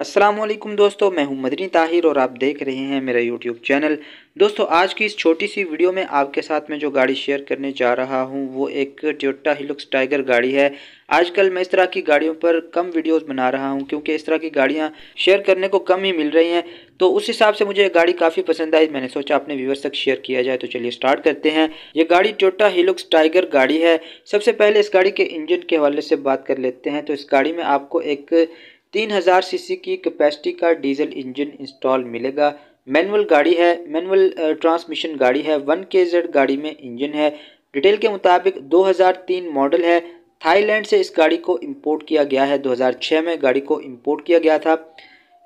अस्सलाम वालेकुम दोस्तों मैं हूं मदनी ताहिर और आप देख रहे हैं मेरा यूट्यूब चैनल दोस्तों आज की इस छोटी सी वीडियो में आपके साथ में जो गाड़ी शेयर करने जा रहा हूं वो एक टोयोटा हिलुक्स टाइगर गाड़ी है आजकल मैं इस तरह की गाड़ियों पर कम वीडियोस बना रहा हूं क्योंकि इस तरह की गाड़ियां शेयर करने को कम ही मिल रही हैं तो उस हिसाब से मुझे गाड़ी काफ़ी पसंद आई मैंने सोचा अपने व्यूवर्स तक शेयर किया जाए तो चलिए स्टार्ट करते हैं ये गाड़ी टोयोटा हिलुक्स टाइगर गाड़ी है सबसे पहले इस गाड़ी के इंजन के हवाले से बात कर लेते हैं तो इस गाड़ी में आपको एक तीन हज़ार सी की कैपेसिटी का डीजल इंजन इंस्टॉल मिलेगा मैनुअल गाड़ी है मैनुअल ट्रांसमिशन गाड़ी है वन के जेड गाड़ी में इंजन है डिटेल के मुताबिक 2003 मॉडल है थाईलैंड से इस गाड़ी को इंपोर्ट किया गया है 2006 में गाड़ी को इंपोर्ट किया गया था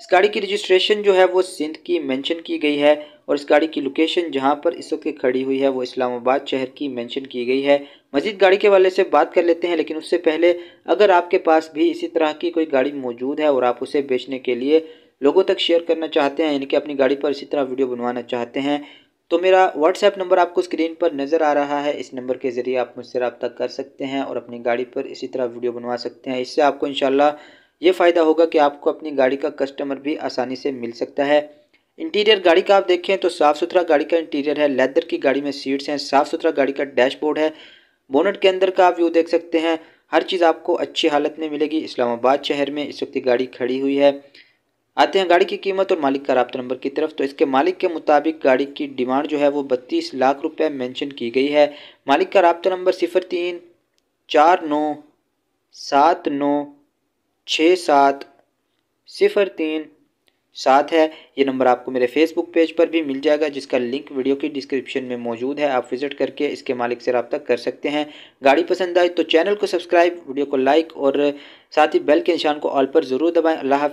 इस गाड़ी की रजिस्ट्रेशन जो है वो सिंध की मेंशन की गई है और इस गाड़ी की लोकेशन जहां पर इस वक्त खड़ी हुई है वो इस्लामाबाद शहर की मेंशन की गई है मजीद गाड़ी के वाले से बात कर लेते हैं लेकिन उससे पहले अगर आपके पास भी इसी तरह की कोई गाड़ी मौजूद है और आप उसे बेचने के लिए लोगों तक शेयर करना चाहते हैं यानी कि अपनी गाड़ी पर इसी तरह वीडियो बनवाना चाहते हैं तो मेरा व्हाट्सएप नंबर आपको स्क्रीन पर नज़र आ रहा है इस नंबर के ज़रिए आप मुझसे रब्ता कर सकते हैं और अपनी गाड़ी पर इसी तरह वीडियो बनवा सकते हैं इससे आपको इन ये फ़ायदा होगा कि आपको अपनी गाड़ी का कस्टमर भी आसानी से मिल सकता है इंटीरियर गाड़ी का आप देखें तो साफ़ सुथरा गाड़ी का इंटीरियर है लेदर की गाड़ी में सीट्स हैं साफ़ सुथरा गाड़ी का डैशबोर्ड है बोनट के अंदर का आप व्यू देख सकते हैं हर चीज़ आपको अच्छी हालत में मिलेगी इस्लामाबाद शहर में इस वक्त गाड़ी खड़ी हुई है आते हैं गाड़ी की कीमत और मालिक का रबता नंबर की तरफ तो इसके मालिक के मुताबिक गाड़ी की डिमांड जो है वो बत्तीस लाख रुपये मैंशन की गई है मालिक का रबता नंबर सिफर तीन चार नौ सात नौ छः सात सिफर तीन सात है ये नंबर आपको मेरे फेसबुक पेज पर भी मिल जाएगा जिसका लिंक वीडियो की डिस्क्रिप्शन में मौजूद है आप विजिट करके इसके मालिक से रबता कर सकते हैं गाड़ी पसंद आए तो चैनल को सब्सक्राइब वीडियो को लाइक और साथ ही बेल के निशान को ऑल पर ज़रूर दबाएँ अल्लाह